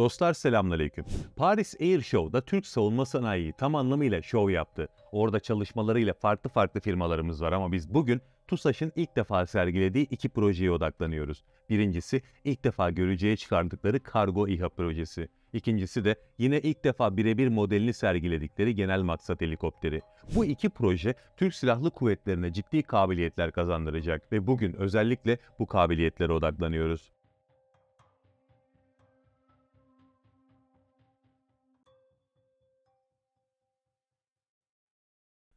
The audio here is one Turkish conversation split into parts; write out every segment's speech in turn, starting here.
Dostlar selamünaleyküm. Paris Air Show'da Türk savunma sanayi tam anlamıyla şov yaptı. Orada çalışmalarıyla farklı farklı firmalarımız var ama biz bugün TUSAŞ'ın ilk defa sergilediği iki projeye odaklanıyoruz. Birincisi ilk defa göreceğe çıkardıkları kargo İHA projesi. İkincisi de yine ilk defa birebir modelini sergiledikleri genel maksat helikopteri. Bu iki proje Türk Silahlı Kuvvetlerine ciddi kabiliyetler kazandıracak ve bugün özellikle bu kabiliyetlere odaklanıyoruz.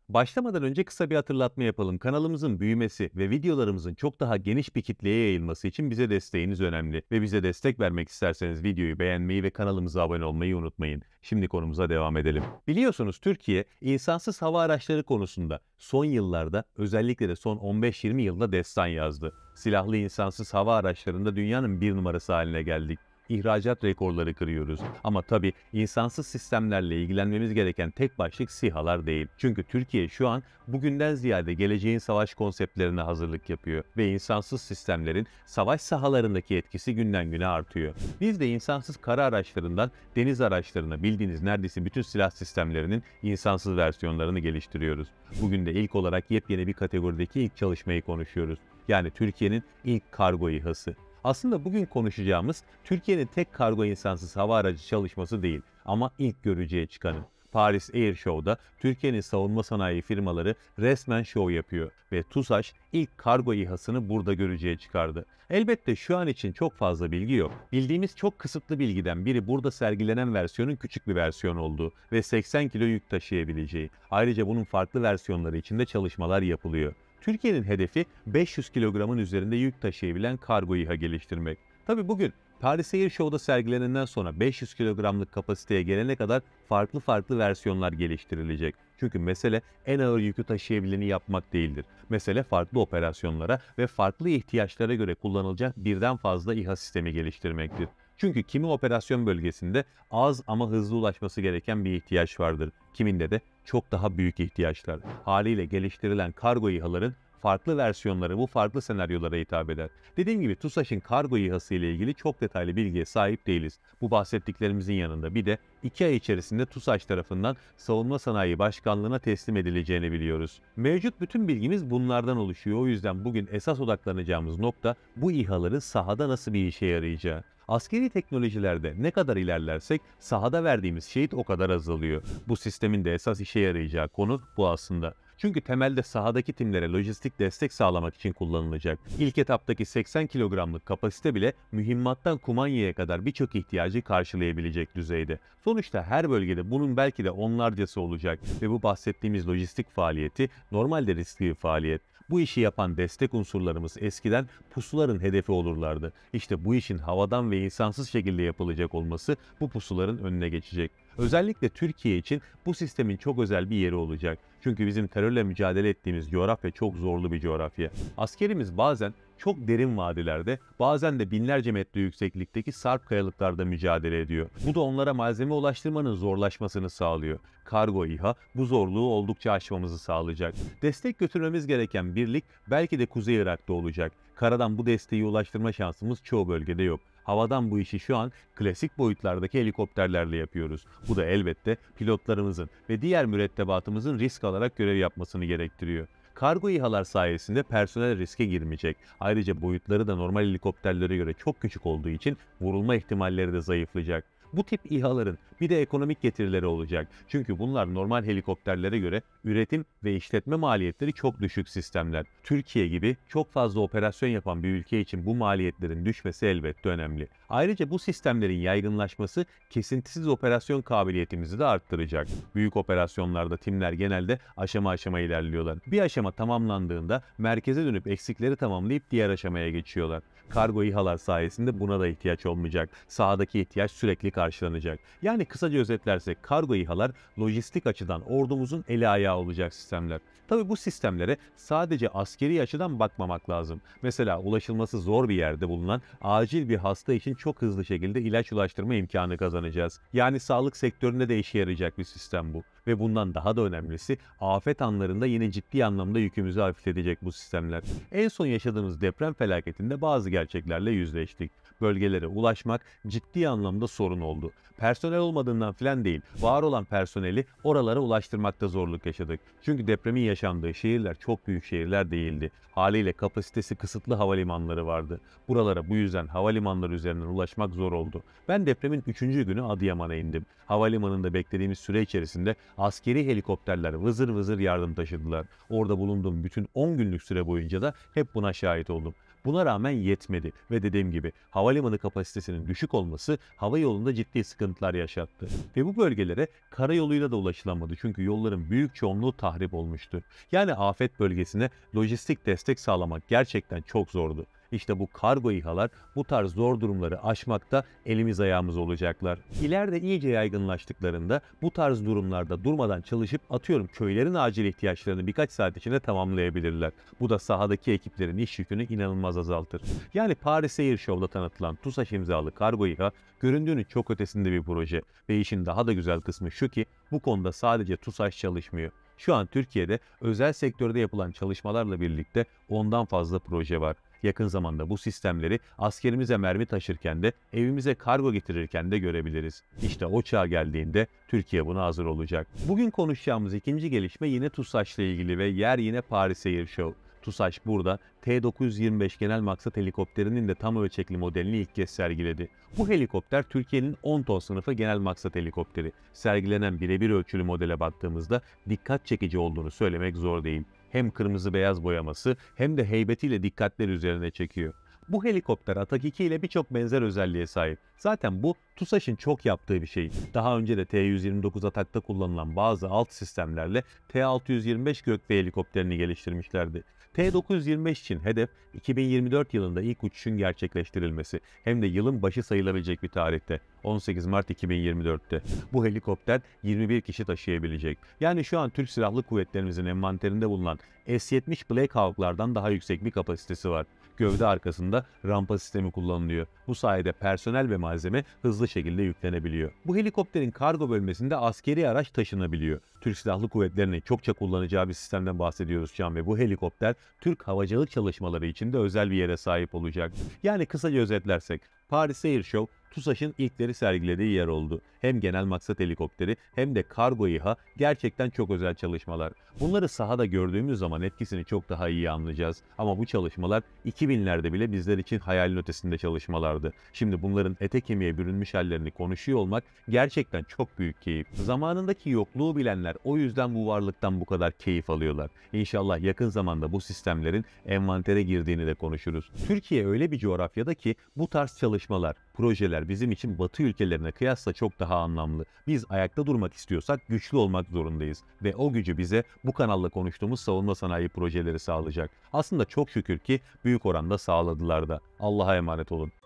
Başlamadan önce kısa bir hatırlatma yapalım. Kanalımızın büyümesi ve videolarımızın çok daha geniş bir kitleye yayılması için bize desteğiniz önemli. Ve bize destek vermek isterseniz videoyu beğenmeyi ve kanalımıza abone olmayı unutmayın. Şimdi konumuza devam edelim. Biliyorsunuz Türkiye insansız hava araçları konusunda son yıllarda özellikle de son 15-20 yılda destan yazdı. Silahlı insansız hava araçlarında dünyanın bir numarası haline geldik ihracat rekorları kırıyoruz. Ama tabii insansız sistemlerle ilgilenmemiz gereken tek başlık sihalar değil. Çünkü Türkiye şu an bugünden ziyade geleceğin savaş konseptlerine hazırlık yapıyor ve insansız sistemlerin savaş sahalarındaki etkisi günden güne artıyor. Biz de insansız kara araçlarından deniz araçlarına bildiğiniz neredeyse bütün silah sistemlerinin insansız versiyonlarını geliştiriyoruz. Bugün de ilk olarak yepyeni bir kategorideki ilk çalışmayı konuşuyoruz. Yani Türkiye'nin ilk kargo İHA'sı. Aslında bugün konuşacağımız Türkiye'nin tek kargo insansız hava aracı çalışması değil ama ilk görücüye çıkanı. Paris Air Show'da Türkiye'nin savunma sanayi firmaları resmen show yapıyor ve TUSAŞ ilk kargo İHA'sını burada göreceğe çıkardı. Elbette şu an için çok fazla bilgi yok. Bildiğimiz çok kısıtlı bilgiden biri burada sergilenen versiyonun küçük bir versiyon olduğu ve 80 kilo yük taşıyabileceği. Ayrıca bunun farklı versiyonları içinde çalışmalar yapılıyor. Türkiye'nin hedefi 500 kilogramın üzerinde yük taşıyabilen kargo İHA geliştirmek. Tabi bugün Paris Air Show'da sergilenenden sonra 500 kilogramlık kapasiteye gelene kadar farklı farklı versiyonlar geliştirilecek. Çünkü mesele en ağır yükü taşıyabileni yapmak değildir. Mesele farklı operasyonlara ve farklı ihtiyaçlara göre kullanılacak birden fazla İHA sistemi geliştirmektir. Çünkü kimi operasyon bölgesinde az ama hızlı ulaşması gereken bir ihtiyaç vardır. Kiminde de çok daha büyük ihtiyaçlar. Haliyle geliştirilen kargo İHA'ların farklı versiyonları bu farklı senaryolara hitap eder. Dediğim gibi TUSAŞ'ın kargo İHA'sı ile ilgili çok detaylı bilgiye sahip değiliz. Bu bahsettiklerimizin yanında bir de 2 ay içerisinde TUSAŞ tarafından Savunma Sanayi Başkanlığı'na teslim edileceğini biliyoruz. Mevcut bütün bilgimiz bunlardan oluşuyor. O yüzden bugün esas odaklanacağımız nokta bu İHA'ların sahada nasıl bir işe yarayacağı. Askeri teknolojilerde ne kadar ilerlersek sahada verdiğimiz şehit o kadar azalıyor. Bu sistemin de esas işe yarayacağı konu bu aslında. Çünkü temelde sahadaki timlere lojistik destek sağlamak için kullanılacak. İlk etaptaki 80 kilogramlık kapasite bile mühimmattan kumanyaya kadar birçok ihtiyacı karşılayabilecek düzeyde. Sonuçta her bölgede bunun belki de onlarcası olacak ve bu bahsettiğimiz lojistik faaliyeti normalde riskli bir faaliyet. Bu işi yapan destek unsurlarımız eskiden pusuların hedefi olurlardı. İşte bu işin havadan ve insansız şekilde yapılacak olması bu pusuların önüne geçecek. Özellikle Türkiye için bu sistemin çok özel bir yeri olacak. Çünkü bizim terörle mücadele ettiğimiz coğrafya çok zorlu bir coğrafya. Askerimiz bazen çok derin vadilerde bazen de binlerce metre yükseklikteki sarp kayalıklarda mücadele ediyor. Bu da onlara malzeme ulaştırmanın zorlaşmasını sağlıyor. Kargo İHA bu zorluğu oldukça aşmamızı sağlayacak. Destek götürmemiz gereken birlik belki de Kuzey Irak'ta olacak. Karadan bu desteği ulaştırma şansımız çoğu bölgede yok. Havadan bu işi şu an klasik boyutlardaki helikopterlerle yapıyoruz. Bu da elbette pilotlarımızın ve diğer mürettebatımızın risk alarak görev yapmasını gerektiriyor. Kargo İHA'lar sayesinde personel riske girmeyecek. Ayrıca boyutları da normal helikopterlere göre çok küçük olduğu için vurulma ihtimalleri de zayıflayacak. Bu tip İHA'ların bir de ekonomik getirileri olacak. Çünkü bunlar normal helikopterlere göre üretim ve işletme maliyetleri çok düşük sistemler. Türkiye gibi çok fazla operasyon yapan bir ülke için bu maliyetlerin düşmesi elbette önemli. Ayrıca bu sistemlerin yaygınlaşması kesintisiz operasyon kabiliyetimizi de arttıracak. Büyük operasyonlarda timler genelde aşama aşama ilerliyorlar. Bir aşama tamamlandığında merkeze dönüp eksikleri tamamlayıp diğer aşamaya geçiyorlar. Kargo İHA'lar sayesinde buna da ihtiyaç olmayacak. Sahadaki ihtiyaç sürekli karşılanacak. Yani kısaca özetlersek kargo İHA'lar lojistik açıdan ordumuzun eli ayağı olacak sistemler. Tabi bu sistemlere sadece askeri açıdan bakmamak lazım. Mesela ulaşılması zor bir yerde bulunan acil bir hasta için çok hızlı şekilde ilaç ulaştırma imkanı kazanacağız. Yani sağlık sektöründe de işe yarayacak bir sistem bu ve bundan daha da önemlisi afet anlarında yine ciddi anlamda yükümüzü hafifletecek bu sistemler. En son yaşadığımız deprem felaketinde bazı gerçeklerle yüzleştik bölgelere ulaşmak ciddi anlamda sorun oldu. Personel olmadığından filan değil, var olan personeli oralara ulaştırmakta zorluk yaşadık. Çünkü depremin yaşandığı şehirler çok büyük şehirler değildi. Haliyle kapasitesi kısıtlı havalimanları vardı. Buralara bu yüzden havalimanları üzerinden ulaşmak zor oldu. Ben depremin 3. günü Adıyaman'a indim. Havalimanında beklediğimiz süre içerisinde askeri helikopterler vızır vızır yardım taşıdılar. Orada bulunduğum bütün 10 günlük süre boyunca da hep buna şahit oldum. Buna rağmen yetmedi ve dediğim gibi havalimanı kapasitesinin düşük olması hava yolunda ciddi sıkıntılar yaşattı. Ve bu bölgelere karayoluyla da ulaşılamadı çünkü yolların büyük çoğunluğu tahrip olmuştu. Yani afet bölgesine lojistik destek sağlamak gerçekten çok zordu. İşte bu kargo İHA'lar bu tarz zor durumları aşmakta elimiz ayağımız olacaklar. İleride iyice yaygınlaştıklarında bu tarz durumlarda durmadan çalışıp atıyorum köylerin acil ihtiyaçlarını birkaç saat içinde tamamlayabilirler. Bu da sahadaki ekiplerin iş yükünü inanılmaz azaltır. Yani Paris Air Show'da tanıtılan TUSAŞ imzalı kargo İHA göründüğünün çok ötesinde bir proje ve işin daha da güzel kısmı şu ki bu konuda sadece TUSAŞ çalışmıyor. Şu an Türkiye'de özel sektörde yapılan çalışmalarla birlikte ondan fazla proje var. Yakın zamanda bu sistemleri askerimize mermi taşırken de evimize kargo getirirken de görebiliriz. İşte o çağ geldiğinde Türkiye buna hazır olacak. Bugün konuşacağımız ikinci gelişme yine TUSAŞ'la ilgili ve yer yine Paris Air Show. TUSAŞ burada T-925 genel maksat helikopterinin de tam ölçekli modelini ilk kez sergiledi. Bu helikopter Türkiye'nin 10 ton sınıfı genel maksat helikopteri. Sergilenen birebir ölçülü modele baktığımızda dikkat çekici olduğunu söylemek zor değil. Hem kırmızı beyaz boyaması hem de heybetiyle dikkatler üzerine çekiyor. Bu helikopter Atak 2 ile birçok benzer özelliğe sahip. Zaten bu TUSAŞ'ın çok yaptığı bir şey. Daha önce de T-129 Atak'ta kullanılan bazı alt sistemlerle T-625 Gökbey helikopterini geliştirmişlerdi. T-925 için hedef 2024 yılında ilk uçuşun gerçekleştirilmesi hem de yılın başı sayılabilecek bir tarihte 18 Mart 2024'te. Bu helikopter 21 kişi taşıyabilecek. Yani şu an Türk Silahlı Kuvvetlerimizin envanterinde bulunan S-70 Black Hawk'lardan daha yüksek bir kapasitesi var gövde arkasında rampa sistemi kullanılıyor. Bu sayede personel ve malzeme hızlı şekilde yüklenebiliyor. Bu helikopterin kargo bölmesinde askeri araç taşınabiliyor. Türk Silahlı Kuvvetleri'nin çokça kullanacağı bir sistemden bahsediyoruz Can ve bu helikopter Türk havacılık çalışmaları için de özel bir yere sahip olacak. Yani kısaca özetlersek Paris Air Show TUSAŞ'ın ilkleri sergilediği yer oldu hem genel maksat helikopteri hem de kargo İHA gerçekten çok özel çalışmalar. Bunları sahada gördüğümüz zaman etkisini çok daha iyi anlayacağız. Ama bu çalışmalar 2000'lerde bile bizler için hayalin ötesinde çalışmalardı. Şimdi bunların ete kemiğe bürünmüş hallerini konuşuyor olmak gerçekten çok büyük keyif. Zamanındaki yokluğu bilenler o yüzden bu varlıktan bu kadar keyif alıyorlar. İnşallah yakın zamanda bu sistemlerin envantere girdiğini de konuşuruz. Türkiye öyle bir coğrafyada ki bu tarz çalışmalar, projeler bizim için batı ülkelerine kıyasla çok daha daha anlamlı. Biz ayakta durmak istiyorsak güçlü olmak zorundayız ve o gücü bize bu kanalla konuştuğumuz savunma sanayi projeleri sağlayacak. Aslında çok şükür ki büyük oranda sağladılar da. Allah'a emanet olun.